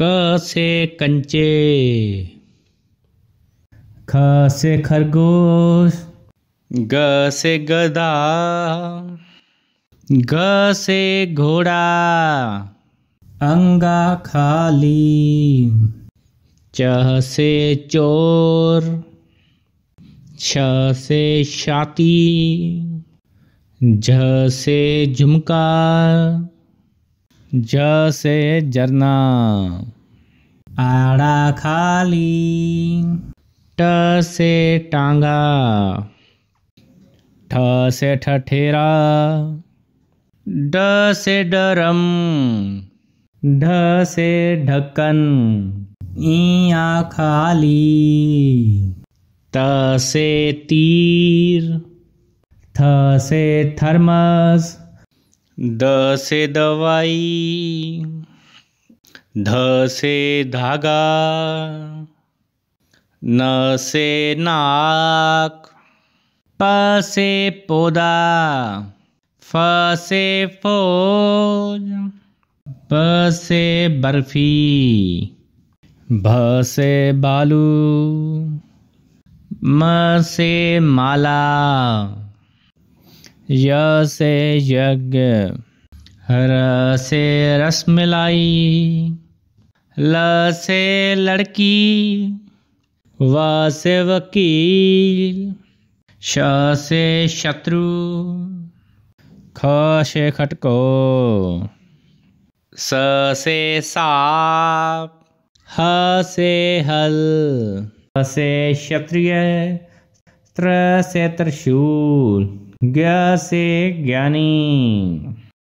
क से कंचे ख से खरगोश ग से गदा ग से घोड़ा अंगा खाली च से चोर छ से छाती झ से झुमका ज से झरना आड़ा खाली ट से टांगा ठ से ठठेरा ड से डरम ढ से ढक्कन ईया खाली त से तीर थ से थर्मस द से दवाई ध से धागा न से नाक प से पौधा फ से फौज प से बर्फी भ से बालू म से माला य से यज्ञ हर से रस मिलाई ल से लड़की व से वकील श से शत्रु ख से खटको स से साप ह से हल से क्षत्रिय त्र से त्रिशूल ज्ञ से ज्ञानी